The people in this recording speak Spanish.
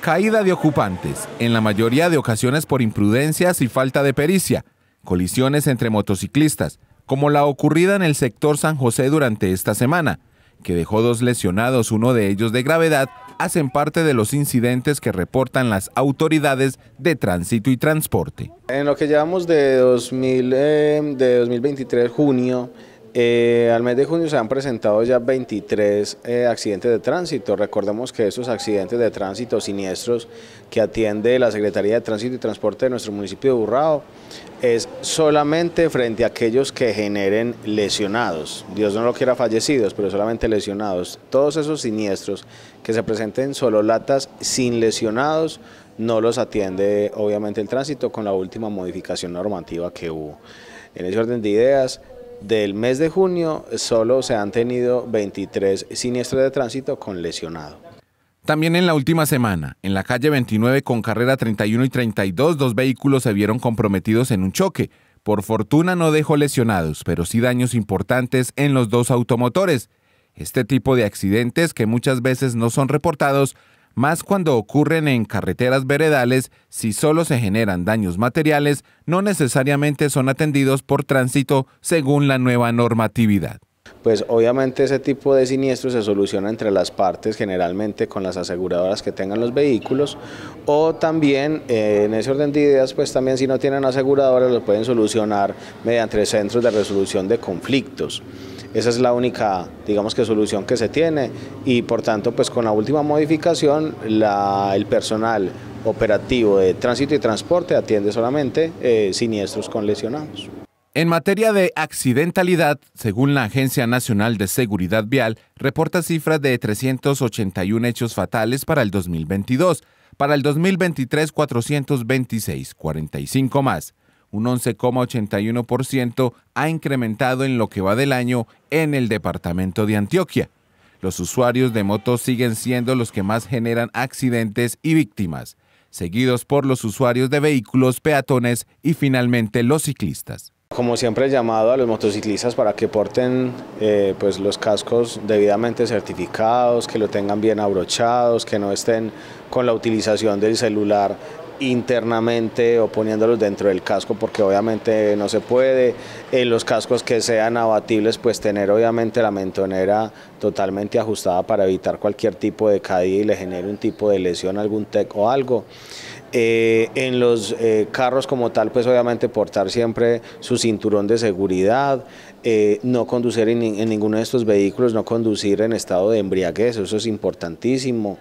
Caída de ocupantes, en la mayoría de ocasiones por imprudencias y falta de pericia. Colisiones entre motociclistas, como la ocurrida en el sector San José durante esta semana, que dejó dos lesionados, uno de ellos de gravedad, hacen parte de los incidentes que reportan las autoridades de tránsito y transporte. En lo que llevamos de, 2023, eh, junio, eh, al mes de junio se han presentado ya 23 eh, accidentes de tránsito. Recordemos que esos accidentes de tránsito siniestros que atiende la Secretaría de Tránsito y Transporte de nuestro municipio de Burrao es solamente frente a aquellos que generen lesionados. Dios no lo quiera fallecidos, pero solamente lesionados. Todos esos siniestros que se presenten solo latas sin lesionados no los atiende obviamente el tránsito con la última modificación normativa que hubo. En ese orden de ideas, del mes de junio solo se han tenido 23 siniestros de tránsito con lesionado. También en la última semana, en la calle 29 con carrera 31 y 32, dos vehículos se vieron comprometidos en un choque. Por fortuna no dejó lesionados, pero sí daños importantes en los dos automotores. Este tipo de accidentes, que muchas veces no son reportados, más cuando ocurren en carreteras veredales, si solo se generan daños materiales, no necesariamente son atendidos por tránsito según la nueva normatividad. Pues obviamente ese tipo de siniestros se soluciona entre las partes, generalmente con las aseguradoras que tengan los vehículos, o también eh, en ese orden de ideas, pues también si no tienen aseguradoras lo pueden solucionar mediante centros de resolución de conflictos. Esa es la única, digamos que solución que se tiene y por tanto pues con la última modificación el personal operativo de tránsito y transporte atiende solamente eh, siniestros con lesionados. En materia de accidentalidad, según la Agencia Nacional de Seguridad Vial, reporta cifras de 381 hechos fatales para el 2022, para el 2023 426, 45 más un 11,81%, ha incrementado en lo que va del año en el departamento de Antioquia. Los usuarios de motos siguen siendo los que más generan accidentes y víctimas, seguidos por los usuarios de vehículos, peatones y finalmente los ciclistas. Como siempre he llamado a los motociclistas para que porten eh, pues los cascos debidamente certificados, que lo tengan bien abrochados, que no estén con la utilización del celular internamente o poniéndolos dentro del casco porque obviamente no se puede. En los cascos que sean abatibles pues tener obviamente la mentonera totalmente ajustada para evitar cualquier tipo de caída y le genere un tipo de lesión, algún tec o algo. Eh, en los eh, carros como tal, pues obviamente portar siempre su cinturón de seguridad, eh, no conducir en ninguno de estos vehículos, no conducir en estado de embriaguez, eso es importantísimo.